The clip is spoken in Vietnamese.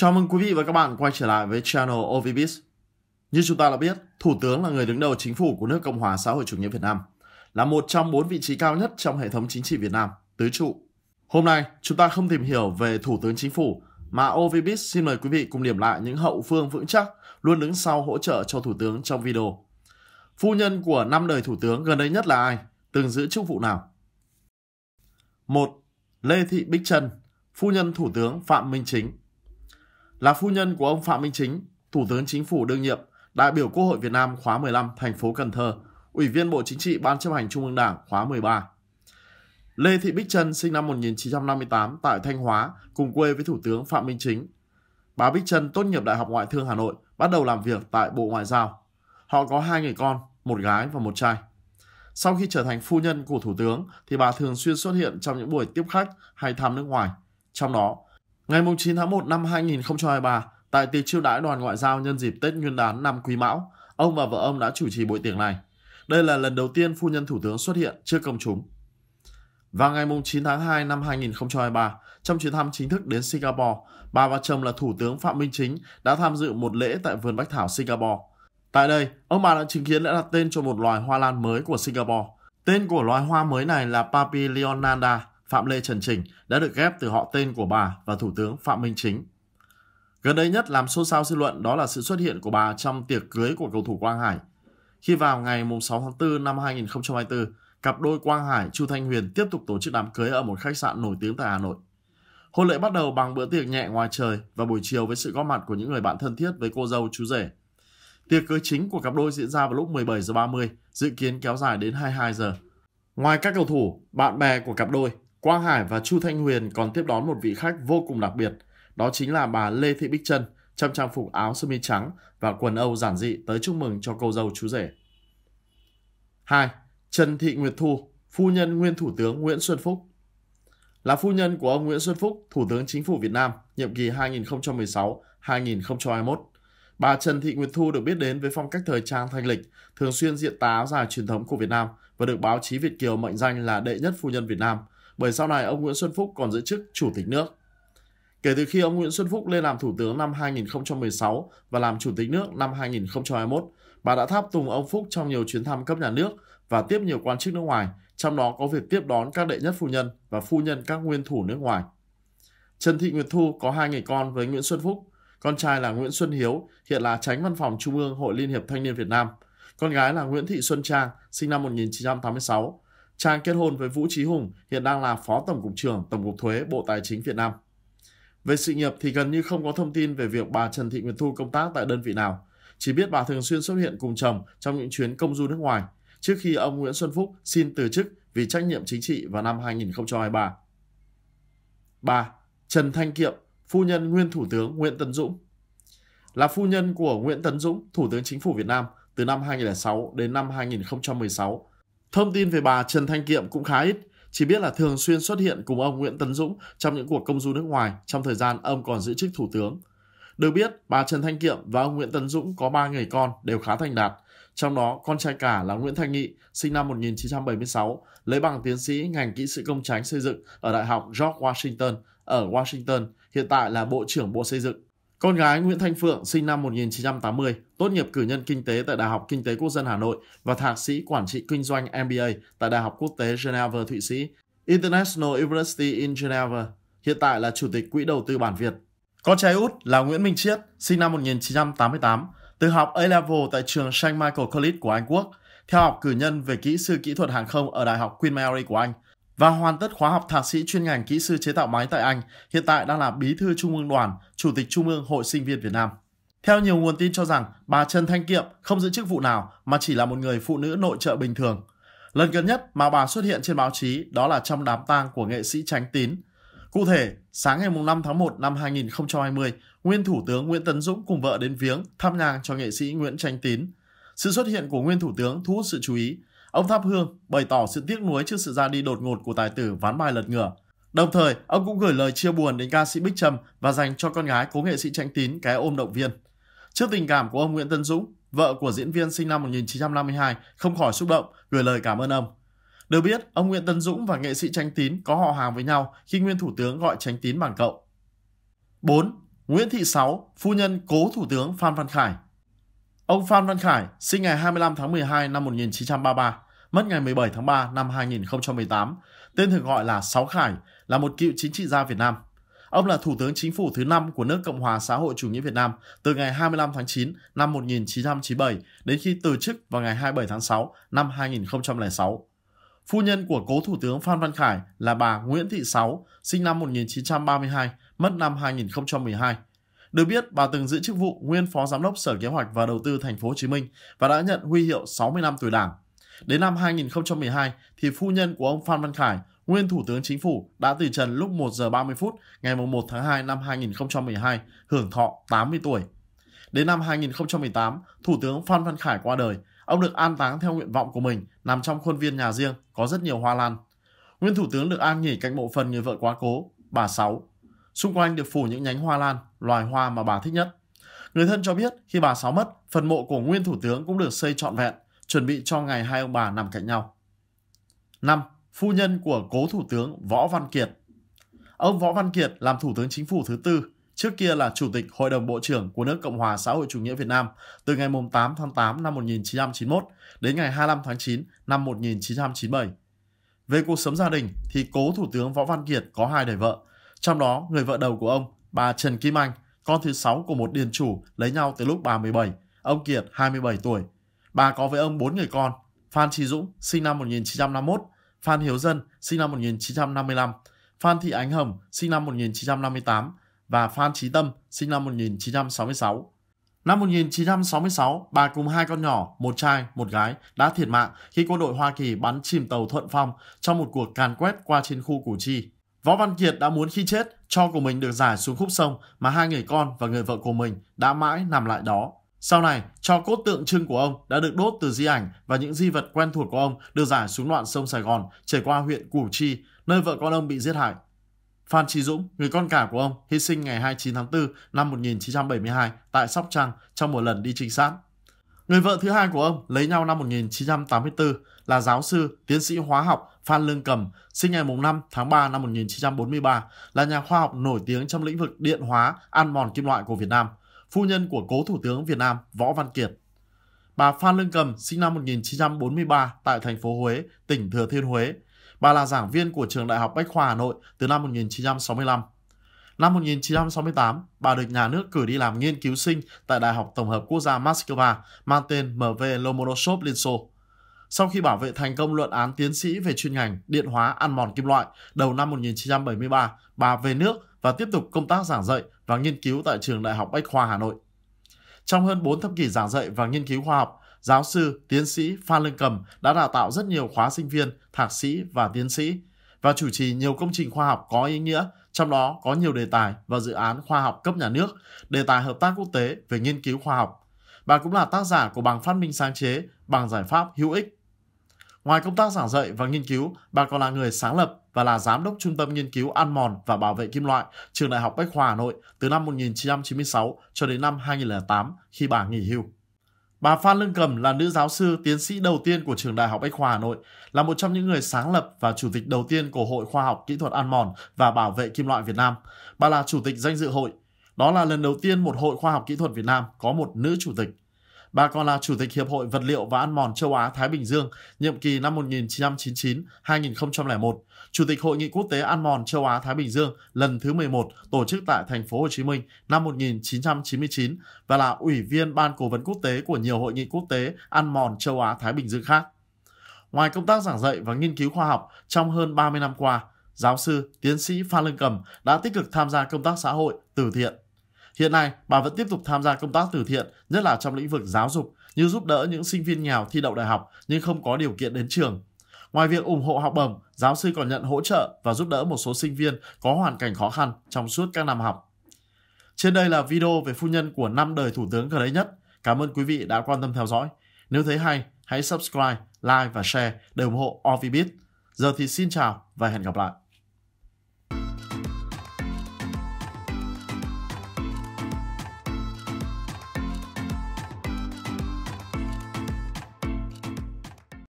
Chào mừng quý vị và các bạn quay trở lại với channel OVBIS. Như chúng ta đã biết, Thủ tướng là người đứng đầu chính phủ của nước Cộng hòa xã hội chủ nghĩa Việt Nam, là một trong bốn vị trí cao nhất trong hệ thống chính trị Việt Nam, tứ trụ. Hôm nay, chúng ta không tìm hiểu về Thủ tướng Chính phủ, mà OVBIS xin mời quý vị cùng điểm lại những hậu phương vững chắc luôn đứng sau hỗ trợ cho Thủ tướng trong video. Phu nhân của năm đời Thủ tướng gần đây nhất là ai? Từng giữ chức vụ nào? 1. Lê Thị Bích Trân, phu nhân Thủ tướng Phạm Minh Chính là phu nhân của ông Phạm Minh Chính, Thủ tướng Chính phủ đương nhiệm, đại biểu Quốc hội Việt Nam khóa 15 thành phố Cần Thơ, Ủy viên Bộ Chính trị Ban chấp hành Trung ương Đảng khóa 13. Lê Thị Bích Trân sinh năm 1958 tại Thanh Hóa, cùng quê với Thủ tướng Phạm Minh Chính. Bà Bích Trân tốt nghiệp Đại học Ngoại thương Hà Nội, bắt đầu làm việc tại Bộ Ngoại giao. Họ có hai người con, một gái và một trai. Sau khi trở thành phu nhân của Thủ tướng thì bà thường xuyên xuất hiện trong những buổi tiếp khách hay thăm nước ngoài. Trong đó, Ngày 9 tháng 1 năm 2023, tại tiệc chiêu đãi đoàn ngoại giao nhân dịp Tết Nguyên đán năm Quý Mão, ông và vợ ông đã chủ trì buổi tiệc này. Đây là lần đầu tiên phu nhân thủ tướng xuất hiện trước công chúng. Vào ngày 9 tháng 2 năm 2023, trong chuyến thăm chính thức đến Singapore, bà và chồng là Thủ tướng Phạm Minh Chính đã tham dự một lễ tại vườn Bách Thảo Singapore. Tại đây, ông bà đã chứng kiến lễ đặt tên cho một loài hoa lan mới của Singapore. Tên của loài hoa mới này là Papilionanda. Phạm Lê Trần Trình đã được ghép từ họ tên của bà và Thủ tướng Phạm Minh Chính. Gần đây nhất làm xôn xao dư luận đó là sự xuất hiện của bà trong tiệc cưới của cầu thủ Quang Hải. Khi vào ngày 6 tháng 4 năm 2024, cặp đôi Quang Hải Chu Thanh Huyền tiếp tục tổ chức đám cưới ở một khách sạn nổi tiếng tại Hà Nội. Hôn lễ bắt đầu bằng bữa tiệc nhẹ ngoài trời và buổi chiều với sự góp mặt của những người bạn thân thiết với cô dâu chú rể. Tiệc cưới chính của cặp đôi diễn ra vào lúc 17 giờ 30, dự kiến kéo dài đến 22 giờ. Ngoài các cầu thủ, bạn bè của cặp đôi, Quang Hải và Chu Thanh Huyền còn tiếp đón một vị khách vô cùng đặc biệt, đó chính là bà Lê Thị Bích Trân trong trang phục áo sơ mi trắng và quần âu giản dị tới chúc mừng cho cô dâu chú rể. 2. Trần Thị Nguyệt Thu, phu nhân nguyên Thủ tướng Nguyễn Xuân Phúc Là phu nhân của ông Nguyễn Xuân Phúc, Thủ tướng Chính phủ Việt Nam, nhiệm kỳ 2016-2021. Bà Trần Thị Nguyệt Thu được biết đến với phong cách thời trang thanh lịch, thường xuyên diện tà áo dài truyền thống của Việt Nam và được báo chí Việt Kiều mệnh danh là đệ nhất phu nhân Việt Nam – bởi sau này ông Nguyễn Xuân Phúc còn giữ chức Chủ tịch nước. Kể từ khi ông Nguyễn Xuân Phúc lên làm Thủ tướng năm 2016 và làm Chủ tịch nước năm 2021, bà đã tháp tùng ông Phúc trong nhiều chuyến thăm cấp nhà nước và tiếp nhiều quan chức nước ngoài, trong đó có việc tiếp đón các đệ nhất phu nhân và phu nhân các nguyên thủ nước ngoài. Trần Thị Nguyệt Thu có hai người con với Nguyễn Xuân Phúc, con trai là Nguyễn Xuân Hiếu, hiện là tránh văn phòng Trung ương Hội Liên hiệp Thanh niên Việt Nam. Con gái là Nguyễn Thị Xuân Trang, sinh năm 1986, Trang kết hôn với Vũ Trí Hùng, hiện đang là Phó Tổng cục trưởng Tổng cục Thuế Bộ Tài chính Việt Nam. Về sự nghiệp thì gần như không có thông tin về việc bà Trần Thị Nguyệt Thu công tác tại đơn vị nào. Chỉ biết bà thường xuyên xuất hiện cùng chồng trong những chuyến công du nước ngoài, trước khi ông Nguyễn Xuân Phúc xin từ chức vì trách nhiệm chính trị vào năm 2023. 3. Trần Thanh Kiệm, phu nhân nguyên Thủ tướng Nguyễn Tấn Dũng Là phu nhân của Nguyễn Tấn Dũng, Thủ tướng Chính phủ Việt Nam từ năm 2006 đến năm 2016, Thông tin về bà Trần Thanh Kiệm cũng khá ít, chỉ biết là thường xuyên xuất hiện cùng ông Nguyễn Tấn Dũng trong những cuộc công du nước ngoài trong thời gian ông còn giữ chức thủ tướng. Được biết, bà Trần Thanh Kiệm và ông Nguyễn Tấn Dũng có ba người con đều khá thành đạt, trong đó con trai cả là Nguyễn Thanh Nghị, sinh năm 1976, lấy bằng tiến sĩ ngành kỹ sư công tránh xây dựng ở Đại học George Washington ở Washington, hiện tại là Bộ trưởng Bộ Xây dựng. Con gái Nguyễn Thanh Phượng sinh năm 1980, tốt nghiệp cử nhân kinh tế tại Đại học Kinh tế Quốc dân Hà Nội và thạc sĩ quản trị kinh doanh MBA tại Đại học Quốc tế Geneva Thụy Sĩ, International University in Geneva, hiện tại là chủ tịch Quỹ đầu tư bản Việt. Con trai út là Nguyễn Minh Chiết, sinh năm 1988, từ học A-level tại trường St. Michael College của Anh Quốc, theo học cử nhân về kỹ sư kỹ thuật hàng không ở Đại học Queen Mary của Anh – và hoàn tất khóa học thạc sĩ chuyên ngành kỹ sư chế tạo máy tại Anh, hiện tại đang là bí thư Trung ương Đoàn, Chủ tịch Trung ương Hội Sinh viên Việt Nam. Theo nhiều nguồn tin cho rằng, bà Trần Thanh Kiệm không giữ chức vụ nào mà chỉ là một người phụ nữ nội trợ bình thường. Lần gần nhất mà bà xuất hiện trên báo chí đó là trong đám tang của nghệ sĩ Tránh Tín. Cụ thể, sáng ngày 5 tháng 1 năm 2020, nguyên Thủ tướng Nguyễn Tấn Dũng cùng vợ đến viếng thăm nhang cho nghệ sĩ Nguyễn Tránh Tín. Sự xuất hiện của nguyên Thủ tướng thu hút sự chú ý Ông Tháp Hương bày tỏ sự tiếc nuối trước sự ra đi đột ngột của tài tử ván bài lật ngửa. Đồng thời, ông cũng gửi lời chia buồn đến ca sĩ Bích Trâm và dành cho con gái cố nghệ sĩ Tránh Tín cái ôm động viên. Trước tình cảm của ông Nguyễn Tân Dũng, vợ của diễn viên sinh năm 1952 không khỏi xúc động gửi lời cảm ơn ông. Được biết, ông Nguyễn Tân Dũng và nghệ sĩ Tránh Tín có họ hàng với nhau khi nguyên thủ tướng gọi Tránh Tín bằng cậu. 4. Nguyễn Thị Sáu, phu nhân cố thủ tướng Phan Văn Khải Ông Phan Văn Khải, sinh ngày 25 tháng 12 năm 1933, mất ngày 17 tháng 3 năm 2018, tên thường gọi là Sáu Khải, là một cựu chính trị gia Việt Nam. Ông là Thủ tướng Chính phủ thứ 5 của nước Cộng hòa xã hội chủ nghĩa Việt Nam từ ngày 25 tháng 9 năm 1997 đến khi từ chức vào ngày 27 tháng 6 năm 2006. Phu nhân của cố Thủ tướng Phan Văn Khải là bà Nguyễn Thị Sáu, sinh năm 1932, mất năm 2012, được biết, bà từng giữ chức vụ nguyên Phó Giám đốc Sở Kế hoạch và Đầu tư Thành phố Hồ Chí Minh và đã nhận huy hiệu 60 năm tuổi Đảng. Đến năm 2012 thì phu nhân của ông Phan Văn Khải, nguyên Thủ tướng Chính phủ đã từ trần lúc 1 giờ 30 phút ngày 1 tháng 2 năm 2012, hưởng thọ 80 tuổi. Đến năm 2018, Thủ tướng Phan Văn Khải qua đời, ông được an táng theo nguyện vọng của mình nằm trong khuôn viên nhà riêng có rất nhiều hoa lan. Nguyên Thủ tướng được an nghỉ cạnh bộ phần người vợ quá cố, bà Sáu. Xung quanh được phủ những nhánh hoa lan, loài hoa mà bà thích nhất. Người thân cho biết khi bà Sáu mất, phần mộ của nguyên thủ tướng cũng được xây trọn vẹn, chuẩn bị cho ngày hai ông bà nằm cạnh nhau. 5. Phu nhân của cố thủ tướng Võ Văn Kiệt Ông Võ Văn Kiệt làm thủ tướng chính phủ thứ tư, trước kia là Chủ tịch Hội đồng Bộ trưởng của nước Cộng hòa xã hội chủ nghĩa Việt Nam từ ngày 8 tháng 8 năm 1991 đến ngày 25 tháng 9 năm 1997. Về cuộc sống gia đình thì cố Thủ tướng Võ Văn Kiệt có hai đời vợ, trong đó, người vợ đầu của ông, bà Trần Kim Anh, con thứ sáu của một điền chủ lấy nhau từ lúc bà 17, ông Kiệt 27 tuổi. Bà có với ông bốn người con, Phan Trí Dũng sinh năm 1951, Phan Hiếu Dân sinh năm 1955, Phan Thị Ánh Hồng sinh năm 1958 và Phan Trí Tâm sinh năm 1966. Năm 1966, bà cùng hai con nhỏ, một trai, một gái, đã thiệt mạng khi quân đội Hoa Kỳ bắn chìm tàu Thuận Phong trong một cuộc càn quét qua trên khu Củ Chi. Võ Văn Kiệt đã muốn khi chết, cho của mình được giải xuống khúc sông mà hai người con và người vợ của mình đã mãi nằm lại đó. Sau này, cho cốt tượng trưng của ông đã được đốt từ di ảnh và những di vật quen thuộc của ông được giải xuống đoạn sông Sài Gòn chảy qua huyện Củ Chi, nơi vợ con ông bị giết hại. Phan Trí Dũng, người con cả của ông, hy sinh ngày 29 tháng 4 năm 1972 tại Sóc Trăng trong một lần đi trinh sát. Người vợ thứ hai của ông lấy nhau năm 1984, là giáo sư, tiến sĩ hóa học Phan Lương Cầm, sinh ngày 5 tháng 3 năm 1943, là nhà khoa học nổi tiếng trong lĩnh vực điện hóa, ăn mòn kim loại của Việt Nam, phu nhân của cố Thủ tướng Việt Nam Võ Văn Kiệt. Bà Phan Lương Cầm, sinh năm 1943 tại thành phố Huế, tỉnh Thừa Thiên Huế. Bà là giảng viên của Trường Đại học Bách khoa Hà Nội từ năm 1965. Năm 1968, bà được nhà nước cử đi làm nghiên cứu sinh tại Đại học Tổng hợp Quốc gia Moscow mang tên MV Lomonosov Liên Xô. Sau khi bảo vệ thành công luận án tiến sĩ về chuyên ngành điện hóa ăn mòn kim loại đầu năm 1973, bà về nước và tiếp tục công tác giảng dạy và nghiên cứu tại trường Đại học Bách khoa Hà Nội. Trong hơn 4 thập kỷ giảng dạy và nghiên cứu khoa học, giáo sư, tiến sĩ Phan Lương Cầm đã đào tạo rất nhiều khóa sinh viên, thạc sĩ và tiến sĩ và chủ trì nhiều công trình khoa học có ý nghĩa, trong đó có nhiều đề tài và dự án khoa học cấp nhà nước, đề tài hợp tác quốc tế về nghiên cứu khoa học. Bà cũng là tác giả của bằng phát minh sáng chế, bằng giải pháp hữu ích Ngoài công tác giảng dạy và nghiên cứu, bà còn là người sáng lập và là giám đốc Trung tâm Nghiên cứu Ăn mòn và Bảo vệ Kim loại, Trường Đại học Bách Khoa Hà Nội từ năm 1996 cho đến năm 2008 khi bà nghỉ hưu. Bà Phan Lương Cầm là nữ giáo sư tiến sĩ đầu tiên của Trường Đại học Bách Khoa Hà Nội, là một trong những người sáng lập và chủ tịch đầu tiên của Hội Khoa học Kỹ thuật Ăn mòn và Bảo vệ Kim loại Việt Nam. Bà là chủ tịch danh dự hội. Đó là lần đầu tiên một Hội Khoa học Kỹ thuật Việt Nam có một nữ chủ tịch. Bà còn là Chủ tịch Hiệp hội Vật liệu và Ăn mòn châu Á-Thái Bình Dương, nhiệm kỳ năm 1999-2001, Chủ tịch Hội nghị Quốc tế Ăn mòn châu Á-Thái Bình Dương lần thứ 11 tổ chức tại thành phố Hồ Chí Minh năm 1999 và là Ủy viên Ban Cố vấn Quốc tế của nhiều hội nghị quốc tế ăn mòn châu Á-Thái Bình Dương khác. Ngoài công tác giảng dạy và nghiên cứu khoa học trong hơn 30 năm qua, giáo sư, tiến sĩ Phan Lương Cầm đã tích cực tham gia công tác xã hội, từ thiện, Hiện nay, bà vẫn tiếp tục tham gia công tác từ thiện, nhất là trong lĩnh vực giáo dục, như giúp đỡ những sinh viên nghèo thi đậu đại học nhưng không có điều kiện đến trường. Ngoài việc ủng hộ học bổng, giáo sư còn nhận hỗ trợ và giúp đỡ một số sinh viên có hoàn cảnh khó khăn trong suốt các năm học. Trên đây là video về phu nhân của năm đời thủ tướng gần đây nhất. Cảm ơn quý vị đã quan tâm theo dõi. Nếu thấy hay, hãy subscribe, like và share để ủng hộ Ovibit. Giờ thì xin chào và hẹn gặp lại.